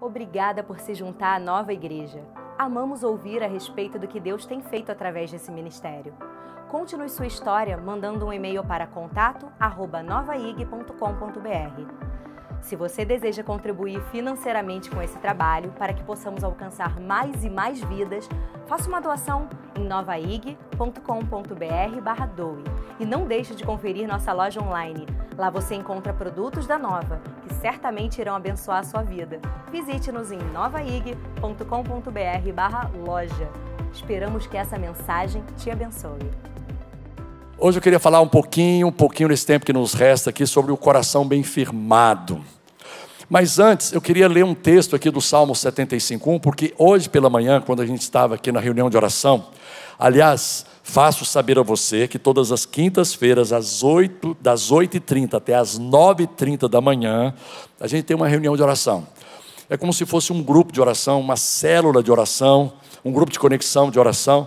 Obrigada por se juntar à nova igreja. Amamos ouvir a respeito do que Deus tem feito através desse ministério. Conte-nos sua história mandando um e-mail para contato@novaig.com.br. Se você deseja contribuir financeiramente com esse trabalho para que possamos alcançar mais e mais vidas, faça uma doação em novaig.com.br/doe e não deixe de conferir nossa loja online Lá você encontra produtos da Nova, que certamente irão abençoar a sua vida. Visite-nos em novaig.com.br loja. Esperamos que essa mensagem te abençoe. Hoje eu queria falar um pouquinho, um pouquinho nesse tempo que nos resta aqui, sobre o coração bem firmado. Mas antes, eu queria ler um texto aqui do Salmo 75.1, porque hoje pela manhã, quando a gente estava aqui na reunião de oração, aliás, Faço saber a você que todas as quintas-feiras, às 8, das 8h30 até as 9h30 da manhã, a gente tem uma reunião de oração. É como se fosse um grupo de oração, uma célula de oração, um grupo de conexão de oração.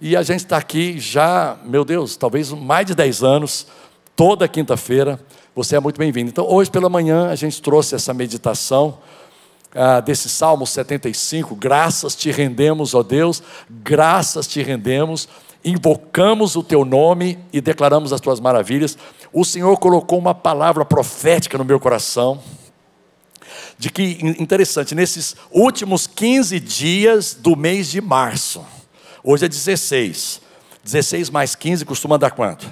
E a gente está aqui já, meu Deus, talvez mais de 10 anos, toda quinta-feira. Você é muito bem-vindo. Então, hoje pela manhã, a gente trouxe essa meditação ah, desse Salmo 75. Graças te rendemos, ó Deus, graças te rendemos invocamos o teu nome e declaramos as tuas maravilhas. O Senhor colocou uma palavra profética no meu coração. De que, interessante, nesses últimos 15 dias do mês de março, hoje é 16, 16 mais 15 costuma dar quanto?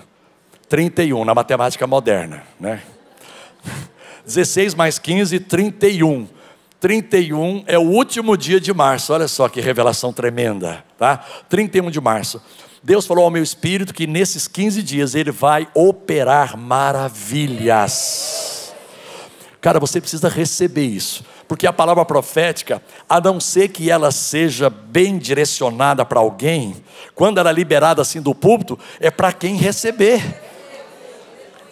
31, na matemática moderna, né? 16 mais 15, 31. 31 é o último dia de março, olha só que revelação tremenda, tá? 31 de março. Deus falou ao meu espírito que nesses 15 dias ele vai operar maravilhas. Cara, você precisa receber isso, porque a palavra profética, a não ser que ela seja bem direcionada para alguém, quando ela é liberada assim do púlpito, é para quem receber.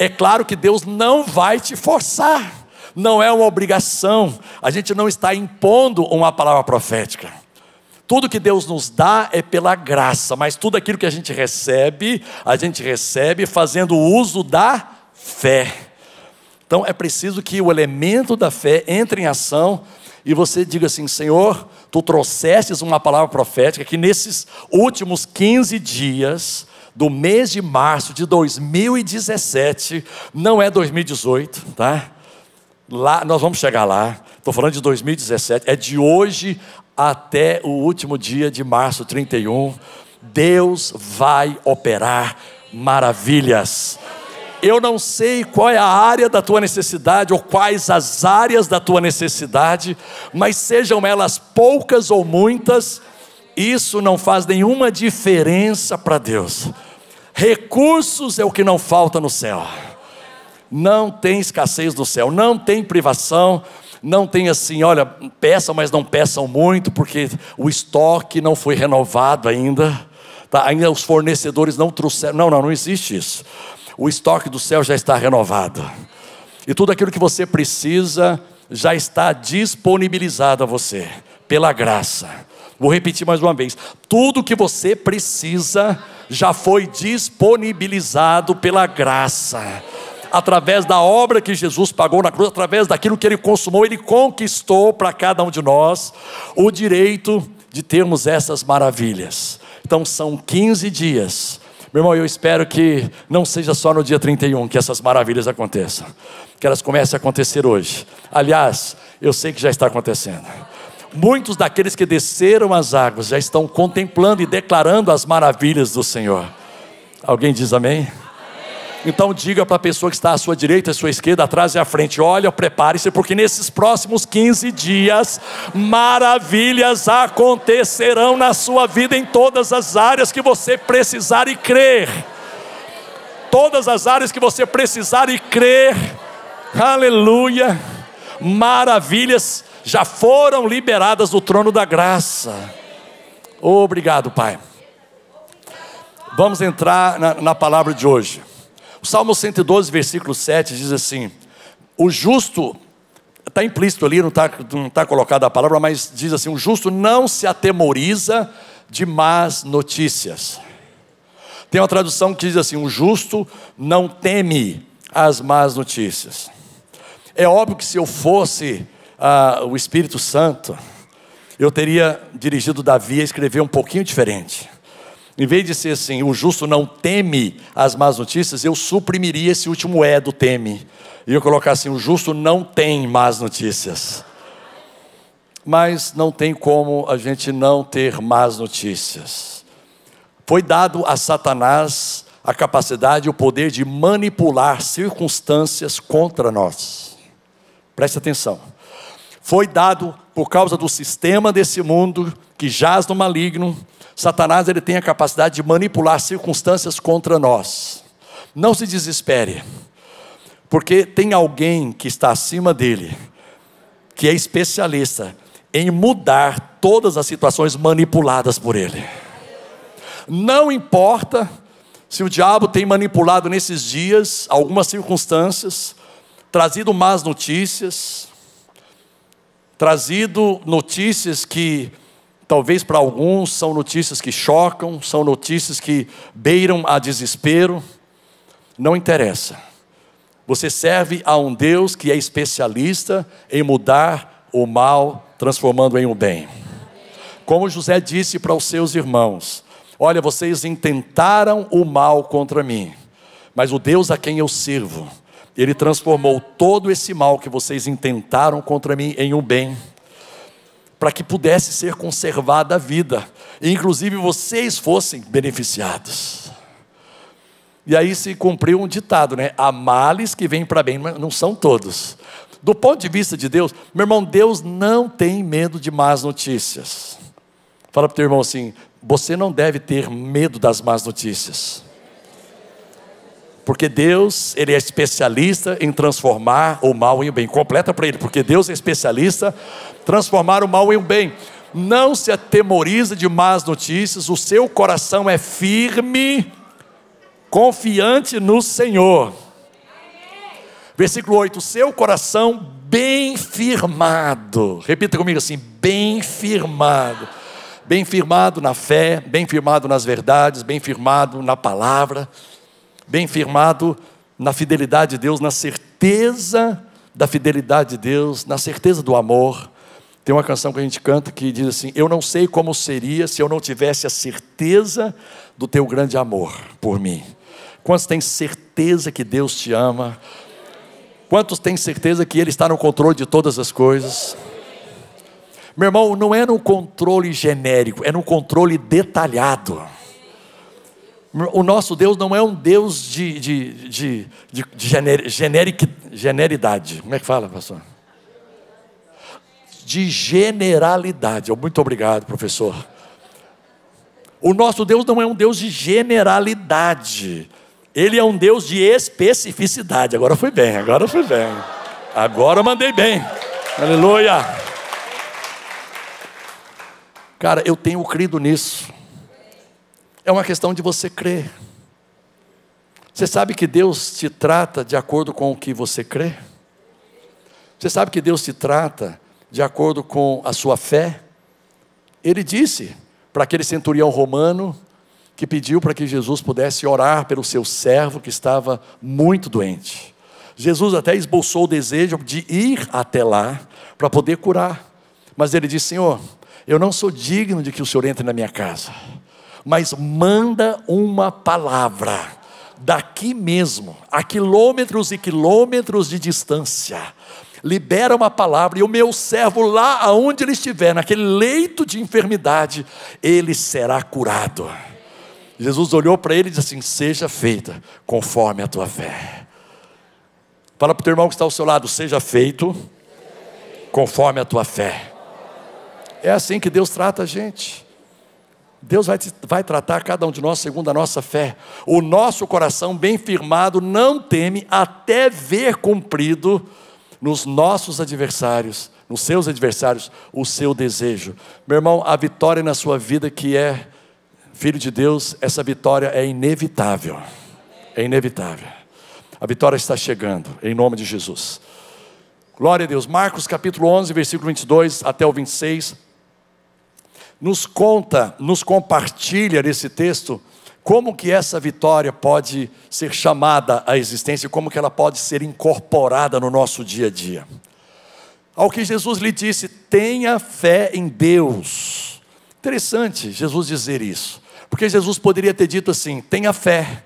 É claro que Deus não vai te forçar, não é uma obrigação, a gente não está impondo uma palavra profética. Tudo que Deus nos dá é pela graça, mas tudo aquilo que a gente recebe, a gente recebe fazendo uso da fé. Então é preciso que o elemento da fé entre em ação e você diga assim: Senhor, tu trouxestes uma palavra profética que nesses últimos 15 dias do mês de março de 2017, não é 2018, tá? Lá, nós vamos chegar lá. Estou falando de 2017, é de hoje até o último dia de março 31, Deus vai operar maravilhas. Eu não sei qual é a área da tua necessidade ou quais as áreas da tua necessidade, mas sejam elas poucas ou muitas, isso não faz nenhuma diferença para Deus. Recursos é o que não falta no céu. Não tem escassez no céu, não tem privação, não tem assim, olha, peça, mas não peçam muito, porque o estoque não foi renovado ainda. Tá? Ainda os fornecedores não trouxeram. Não, não, não existe isso. O estoque do céu já está renovado. E tudo aquilo que você precisa já está disponibilizado a você, pela graça. Vou repetir mais uma vez: tudo que você precisa já foi disponibilizado pela graça através da obra que Jesus pagou na cruz, através daquilo que ele consumou, ele conquistou para cada um de nós o direito de termos essas maravilhas. Então são 15 dias. Meu irmão, eu espero que não seja só no dia 31 que essas maravilhas aconteçam, que elas comecem a acontecer hoje. Aliás, eu sei que já está acontecendo. Muitos daqueles que desceram as águas já estão contemplando e declarando as maravilhas do Senhor. Alguém diz amém? Então diga para a pessoa que está à sua direita, à sua esquerda, atrás e à frente: olha, prepare-se, porque nesses próximos 15 dias, maravilhas acontecerão na sua vida em todas as áreas que você precisar e crer. Todas as áreas que você precisar e crer. Aleluia! Maravilhas já foram liberadas do trono da graça. Obrigado, Pai. Vamos entrar na, na palavra de hoje. O Salmo 112, versículo 7 diz assim: O justo, está implícito ali, não está não tá colocada a palavra, mas diz assim: O justo não se atemoriza de más notícias. Tem uma tradução que diz assim: O justo não teme as más notícias. É óbvio que se eu fosse ah, o Espírito Santo, eu teria dirigido Davi a escrever um pouquinho diferente. Em vez de ser assim, o justo não teme as más notícias, eu suprimiria esse último é do teme. E eu colocar assim, o justo não tem más notícias. Mas não tem como a gente não ter más notícias. Foi dado a Satanás a capacidade e o poder de manipular circunstâncias contra nós. Preste atenção foi dado por causa do sistema desse mundo que jaz no maligno. Satanás ele tem a capacidade de manipular circunstâncias contra nós. Não se desespere, porque tem alguém que está acima dele, que é especialista em mudar todas as situações manipuladas por ele. Não importa se o diabo tem manipulado nesses dias algumas circunstâncias, trazido más notícias, trazido notícias que talvez para alguns são notícias que chocam, são notícias que beiram a desespero. Não interessa. Você serve a um Deus que é especialista em mudar o mal, transformando em um bem. Como José disse para os seus irmãos: Olha, vocês intentaram o mal contra mim, mas o Deus a quem eu sirvo, ele transformou todo esse mal que vocês intentaram contra mim em um bem, para que pudesse ser conservada a vida, e inclusive vocês fossem beneficiados. E aí se cumpriu um ditado, né? Há males que vêm para bem, mas não são todos. Do ponto de vista de Deus, meu irmão, Deus não tem medo de más notícias. Fala para o teu irmão assim: você não deve ter medo das más notícias. Porque Deus, ele é especialista em transformar o mal em um bem. Completa para ele, porque Deus é especialista em transformar o mal em um bem. Não se atemoriza de más notícias, o seu coração é firme, confiante no Senhor. Versículo 8: o seu coração bem firmado. Repita comigo assim: bem firmado. Bem firmado na fé, bem firmado nas verdades, bem firmado na palavra bem firmado na fidelidade de Deus, na certeza da fidelidade de Deus, na certeza do amor. Tem uma canção que a gente canta que diz assim: Eu não sei como seria se eu não tivesse a certeza do teu grande amor por mim. Quantos têm certeza que Deus te ama? Quantos têm certeza que Ele está no controle de todas as coisas? Meu irmão, não é num controle genérico, é num controle detalhado. O nosso Deus não é um Deus de, de, de, de, de gener, generic, generidade. Como é que fala, pastor? De generalidade. Oh, muito obrigado, professor. O nosso Deus não é um Deus de generalidade. Ele é um Deus de especificidade. Agora foi bem, agora foi bem. Agora eu mandei bem. Aleluia. Cara, eu tenho crido nisso. É uma questão de você crer. Você sabe que Deus te trata de acordo com o que você crê? Você sabe que Deus te trata de acordo com a sua fé? Ele disse para aquele centurião romano que pediu para que Jesus pudesse orar pelo seu servo que estava muito doente. Jesus até esboçou o desejo de ir até lá para poder curar, mas ele disse: Senhor, eu não sou digno de que o Senhor entre na minha casa mas manda uma palavra daqui mesmo, a quilômetros e quilômetros de distância. Libera uma palavra, e o meu servo, lá aonde ele estiver, naquele leito de enfermidade, ele será curado. Jesus olhou para ele e disse assim: Seja feita conforme a tua fé. Fala para o teu irmão que está ao seu lado: Seja feito conforme a tua fé. É assim que Deus trata a gente. Deus vai, vai tratar cada um de nós segundo a nossa fé. O nosso coração bem firmado não teme até ver cumprido nos nossos adversários, nos seus adversários, o seu desejo. Meu irmão, a vitória na sua vida que é filho de Deus, essa vitória é inevitável. É inevitável. A vitória está chegando, em nome de Jesus. Glória a Deus. Marcos capítulo 11, versículo 22 até o 26 nos conta, nos compartilha nesse texto como que essa vitória pode ser chamada à existência, como que ela pode ser incorporada no nosso dia a dia. Ao que Jesus lhe disse: tenha fé em Deus. Interessante Jesus dizer isso, porque Jesus poderia ter dito assim: tenha fé.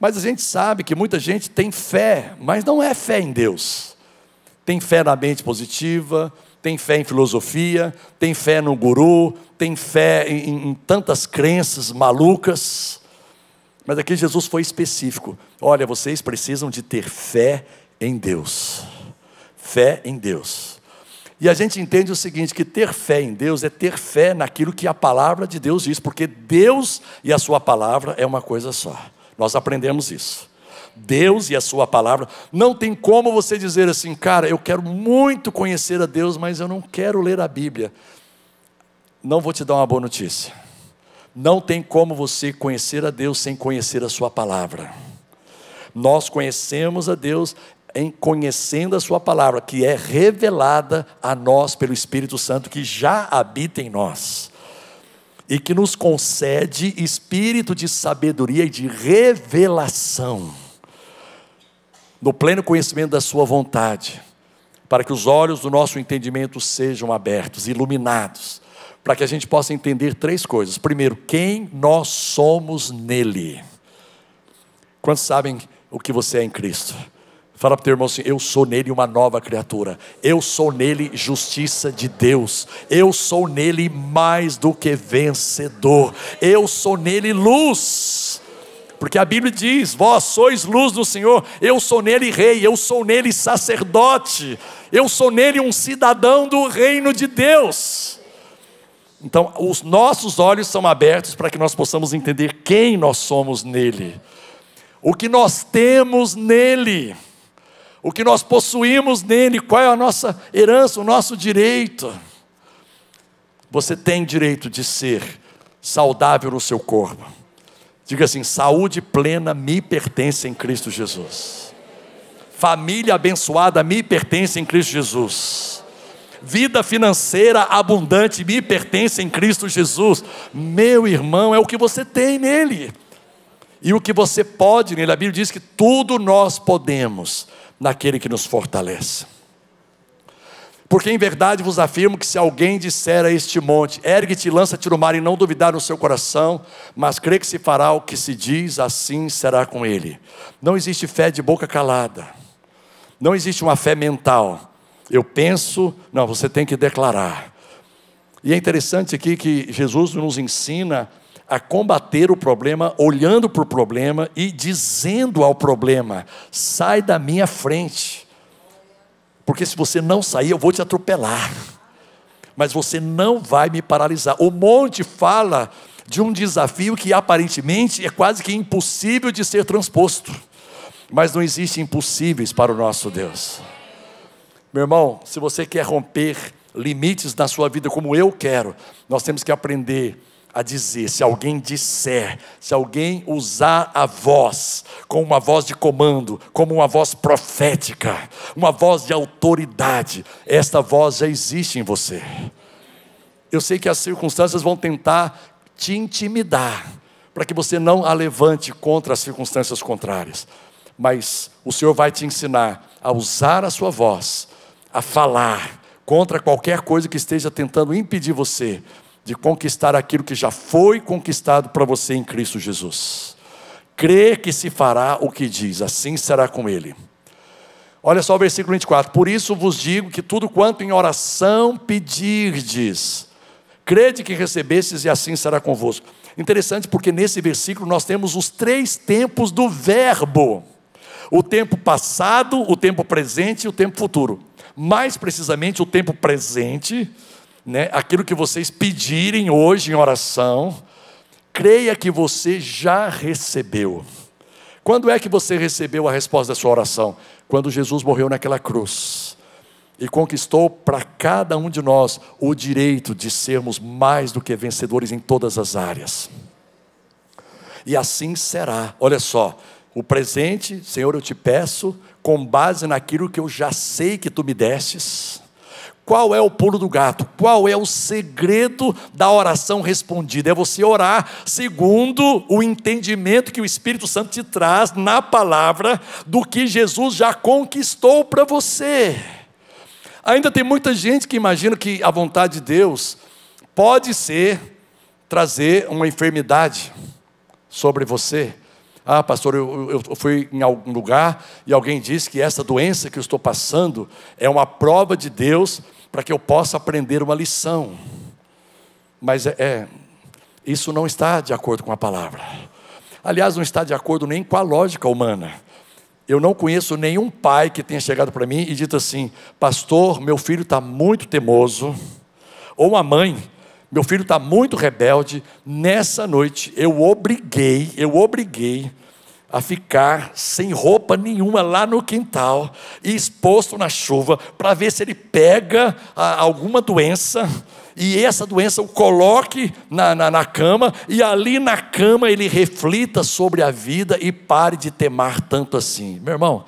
Mas a gente sabe que muita gente tem fé, mas não é fé em Deus. Tem fé na mente positiva, tem fé em filosofia, tem fé no guru, tem fé em, em tantas crenças malucas. Mas aqui Jesus foi específico. Olha, vocês precisam de ter fé em Deus. Fé em Deus. E a gente entende o seguinte: que ter fé em Deus é ter fé naquilo que a palavra de Deus diz, porque Deus e a sua palavra é uma coisa só. Nós aprendemos isso. Deus e a sua palavra. Não tem como você dizer assim, cara, eu quero muito conhecer a Deus, mas eu não quero ler a Bíblia. Não vou te dar uma boa notícia. Não tem como você conhecer a Deus sem conhecer a sua palavra. Nós conhecemos a Deus em conhecendo a sua palavra, que é revelada a nós pelo Espírito Santo que já habita em nós e que nos concede espírito de sabedoria e de revelação no pleno conhecimento da Sua vontade, para que os olhos do nosso entendimento sejam abertos, iluminados, para que a gente possa entender três coisas. Primeiro, quem nós somos nele. Quantos sabem o que você é em Cristo? Fala para o teu irmão assim: eu sou nele uma nova criatura, eu sou nele justiça de Deus, eu sou nele mais do que vencedor, eu sou nele luz porque a Bíblia diz: Vós sois luz do Senhor, eu sou nele rei, eu sou nele sacerdote, eu sou nele um cidadão do reino de Deus. Então, os nossos olhos são abertos para que nós possamos entender quem nós somos nele, o que nós temos nele, o que nós possuímos nele, qual é a nossa herança, o nosso direito. Você tem direito de ser saudável no seu corpo Diga assim: saúde plena me pertence em Cristo Jesus. Família abençoada me pertence em Cristo Jesus. Vida financeira abundante me pertence em Cristo Jesus. Meu irmão, é o que você tem nele. E o que você pode nele. A Bíblia diz que tudo nós podemos naquele que nos fortalece. Porque em verdade vos afirmo que se alguém disser a este monte, ergue-te lança-te no mar, e não duvidar no seu coração, mas crê que se fará o que se diz, assim será com ele. Não existe fé de boca calada, não existe uma fé mental. Eu penso, não, você tem que declarar. E é interessante aqui que Jesus nos ensina a combater o problema, olhando para o problema e dizendo ao problema: sai da minha frente. Porque se você não sair, eu vou te atropelar. Mas você não vai me paralisar. O monte fala de um desafio que aparentemente é quase que impossível de ser transposto. Mas não existe impossíveis para o nosso Deus. Meu irmão, se você quer romper limites na sua vida como eu quero, nós temos que aprender a dizer: se alguém disser, se alguém usar a voz com uma voz de comando, como uma voz profética, uma voz de autoridade, esta voz já existe em você. Eu sei que as circunstâncias vão tentar te intimidar, para que você não a levante contra as circunstâncias contrárias, mas o Senhor vai te ensinar a usar a sua voz, a falar contra qualquer coisa que esteja tentando impedir você de conquistar aquilo que já foi conquistado para você em Cristo Jesus. Crê que se fará o que diz, assim será com ele. Olha só o versículo 24: Por isso vos digo que tudo quanto em oração pedirdes, crede que recebestes e assim será convosco. Interessante porque nesse versículo nós temos os três tempos do verbo: o tempo passado, o tempo presente e o tempo futuro. Mais precisamente, o tempo presente né, aquilo que vocês pedirem hoje em oração, creia que você já recebeu. Quando é que você recebeu a resposta da sua oração? Quando Jesus morreu naquela cruz e conquistou para cada um de nós o direito de sermos mais do que vencedores em todas as áreas. E assim será. Olha só, o presente, Senhor, eu te peço, com base naquilo que eu já sei que tu me destes qual é o pulo do gato? Qual é o segredo da oração respondida? É você orar segundo o entendimento que o Espírito Santo te traz na palavra do que Jesus já conquistou para você. Ainda tem muita gente que imagina que a vontade de Deus pode ser trazer uma enfermidade sobre você. Ah, pastor, eu, eu, fui em algum lugar e alguém disse que essa doença que eu estou passando é uma prova de Deus para que eu possa aprender uma lição. Mas é, é, isso não está de acordo com a palavra. Aliás, não está de acordo nem com a lógica humana. Eu não conheço nenhum pai que tenha chegado para mim e dito assim: Pastor, meu filho está muito temoso. Ou uma mãe, meu filho está muito rebelde. Nessa noite eu obriguei, eu obriguei a ficar sem roupa nenhuma lá no quintal e exposto na chuva para ver se ele pega alguma doença e essa doença o coloque na, na, na, cama, e ali na cama ele reflita sobre a vida e pare de temar tanto assim. Meu irmão,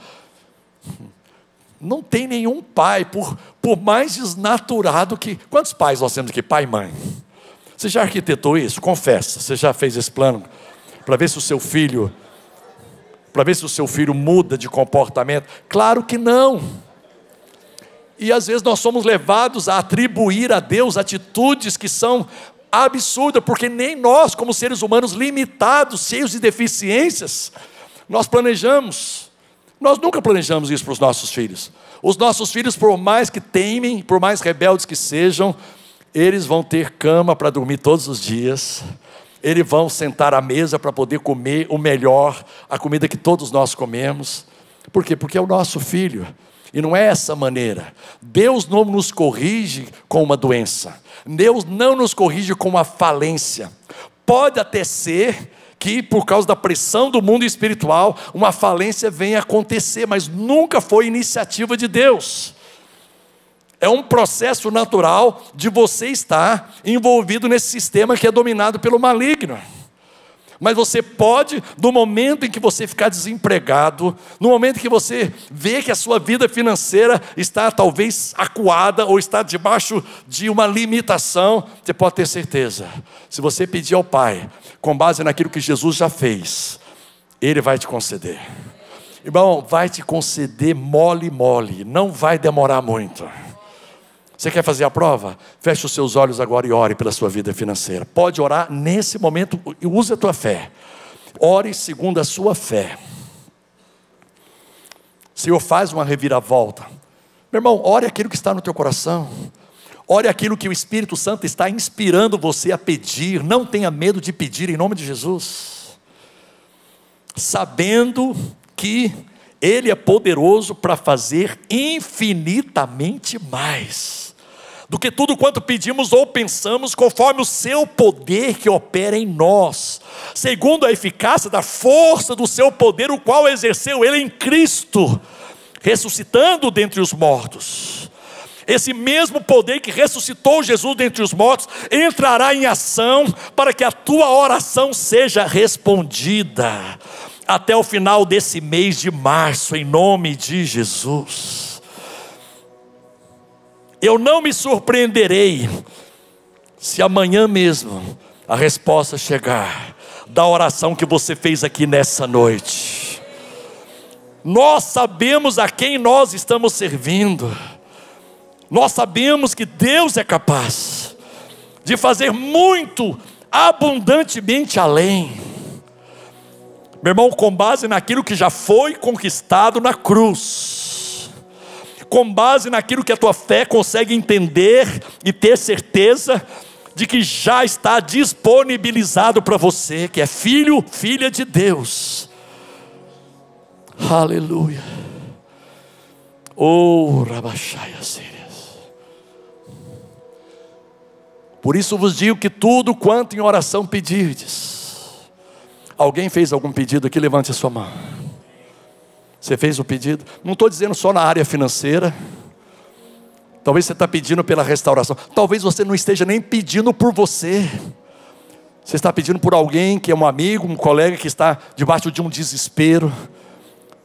não tem nenhum pai, por, por mais desnaturado que. Quantos pais nós temos aqui? Pai e mãe. Você já arquitetou isso? Confessa. Você já fez esse plano para ver se o seu filho para ver se o seu filho muda de comportamento? Claro que não. E às vezes nós somos levados a atribuir a Deus atitudes que são absurdas, porque nem nós, como seres humanos limitados, cheios de deficiências, nós planejamos. Nós nunca planejamos isso para os nossos filhos. Os nossos filhos, por mais que teimem, por mais rebeldes que sejam, eles vão ter cama para dormir todos os dias eles vão sentar à mesa para poder comer o melhor, a comida que todos nós comemos. Por quê? Porque é o nosso filho. E não é essa maneira. Deus não nos corrige com uma doença. Deus não nos corrige com uma falência. Pode até ser que, por causa da pressão do mundo espiritual, uma falência venha acontecer, mas nunca foi iniciativa de Deus. É um processo natural de você estar envolvido nesse sistema que é dominado pelo maligno. Mas você pode, no momento em que você ficar desempregado, no momento em que você vê que a sua vida financeira está talvez acuada ou está debaixo de uma limitação, você pode ter certeza. Se você pedir ao Pai, com base naquilo que Jesus já fez, Ele vai te conceder. Irmão, vai te conceder mole, mole, não vai demorar muito. Você quer fazer a prova? Feche os seus olhos agora e ore pela sua vida financeira. Pode orar nesse momento e use a tua fé. Ore segundo a sua fé. Senhor, faz uma reviravolta. Meu irmão, ore aquilo que está no teu coração. Ore aquilo que o Espírito Santo está inspirando você a pedir. Não tenha medo de pedir em nome de Jesus. Sabendo que Ele é poderoso para fazer infinitamente mais do que tudo quanto pedimos ou pensamos, conforme o seu poder que opera em nós, segundo a eficácia da força do seu poder, o qual exerceu ele em Cristo, ressuscitando dentre os mortos. Esse mesmo poder que ressuscitou Jesus dentre os mortos entrará em ação para que a tua oração seja respondida até o final desse mês de março, em nome de Jesus. Eu não me surpreenderei se amanhã mesmo a resposta chegar da oração que você fez aqui nessa noite. Nós sabemos a quem nós estamos servindo. Nós sabemos que Deus é capaz de fazer muito abundantemente além. Meu irmão, com base naquilo que já foi conquistado na cruz com base naquilo que a tua fé consegue entender e ter certeza de que já está disponibilizado para você, que é filho, filha de Deus. Aleluia. Oh, Rabachai Sírias. Por isso vos digo que tudo quanto em oração pedirdes. Alguém fez algum pedido aqui? Levante a sua mão. Você fez o pedido? Não estou dizendo só na área financeira. Talvez você está pedindo pela restauração. Talvez você não esteja nem pedindo por você. Você está pedindo por alguém que é um amigo, um colega que está debaixo de um desespero.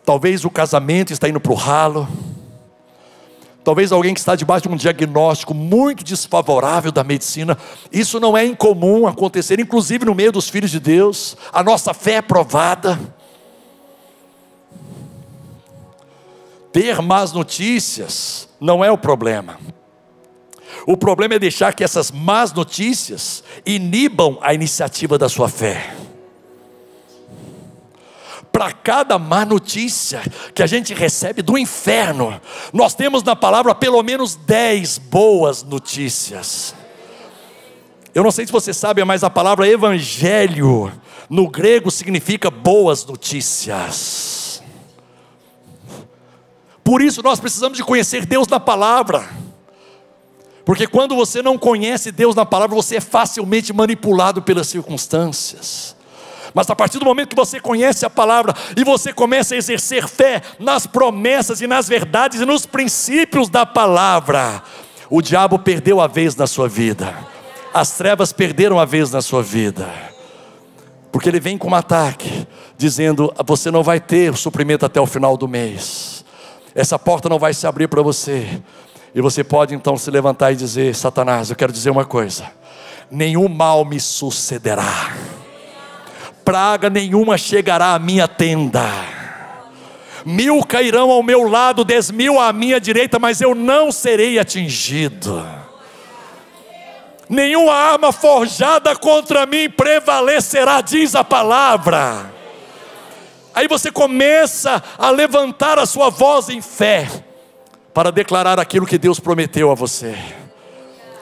Talvez o casamento está indo para o ralo. Talvez alguém que está debaixo de um diagnóstico muito desfavorável da medicina. Isso não é incomum acontecer, inclusive no meio dos filhos de Deus. A nossa fé é provada. Ter más notícias não é o problema. O problema é deixar que essas más notícias inibam a iniciativa da sua fé. Para cada má notícia que a gente recebe do inferno, nós temos na palavra pelo menos 10 boas notícias. Eu não sei se você sabe, mas a palavra evangelho no grego significa boas notícias. Por isso nós precisamos de conhecer Deus na palavra. Porque quando você não conhece Deus na palavra, você é facilmente manipulado pelas circunstâncias. Mas a partir do momento que você conhece a palavra e você começa a exercer fé nas promessas e nas verdades e nos princípios da palavra, o diabo perdeu a vez na sua vida. As trevas perderam a vez na sua vida. Porque ele vem com um ataque, dizendo: você não vai ter o suprimento até o final do mês essa porta não vai se abrir para você. E você pode então se levantar e dizer: Satanás, eu quero dizer uma coisa: nenhum mal me sucederá, praga nenhuma chegará à minha tenda. Mil cairão ao meu lado, dez mil à minha direita, mas eu não serei atingido. Nenhuma arma forjada contra mim prevalecerá, diz a palavra. Aí você começa a levantar a sua voz em fé para declarar aquilo que Deus prometeu a você.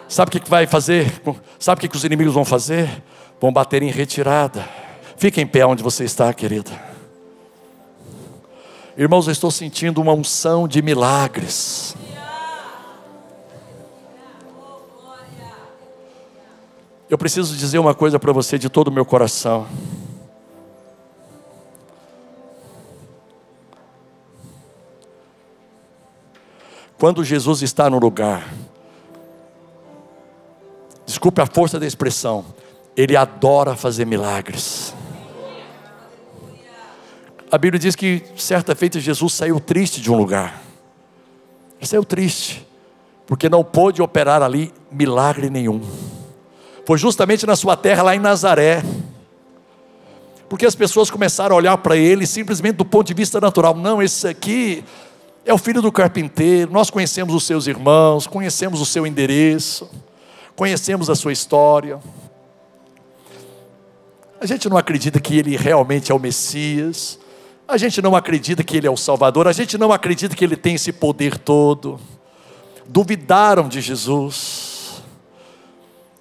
Sabe o que vai fazer? Sabe o que os inimigos vão fazer? Vão bater em retirada. Fique em pé onde você está, querida. Irmãos, eu estou sentindo uma unção de milagres. Eu preciso dizer uma coisa para você de todo o meu coração. Quando Jesus está no lugar, desculpe a força da expressão, ele adora fazer milagres. A Bíblia diz que certa feita Jesus saiu triste de um lugar. Ele saiu triste, porque não pôde operar ali milagre nenhum. Foi justamente na sua terra, lá em Nazaré, porque as pessoas começaram a olhar para ele simplesmente do ponto de vista natural. Não, esse aqui é o filho do carpinteiro, nós conhecemos os seus irmãos, conhecemos o seu endereço, conhecemos a sua história. A gente não acredita que ele realmente é o Messias, a gente não acredita que ele é o Salvador, a gente não acredita que ele tem esse poder todo. Duvidaram de Jesus.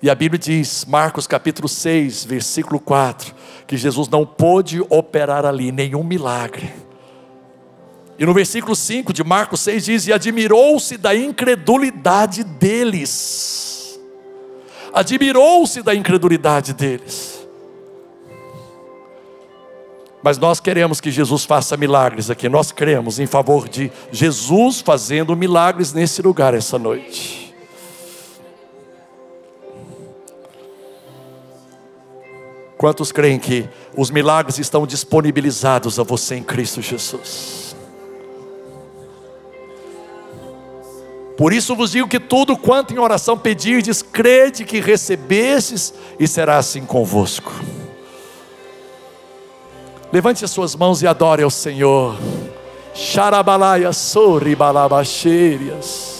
E a Bíblia diz, Marcos capítulo 6, versículo 4, que Jesus não pôde operar ali nenhum milagre e no versículo 5 de Marcos 6 diz: E admirou-se da incredulidade deles. Admirou-se da incredulidade deles. Mas nós queremos que Jesus faça milagres aqui. Nós cremos em favor de Jesus fazendo milagres nesse lugar essa noite. Quantos creem que os milagres estão disponibilizados a você em Cristo Jesus? Por isso vos digo que tudo quanto em oração pedirdes, crede que recebestes, e será assim convosco. Levante as suas mãos e adore ao Senhor. Xarabalaias, sorribalabacheiras.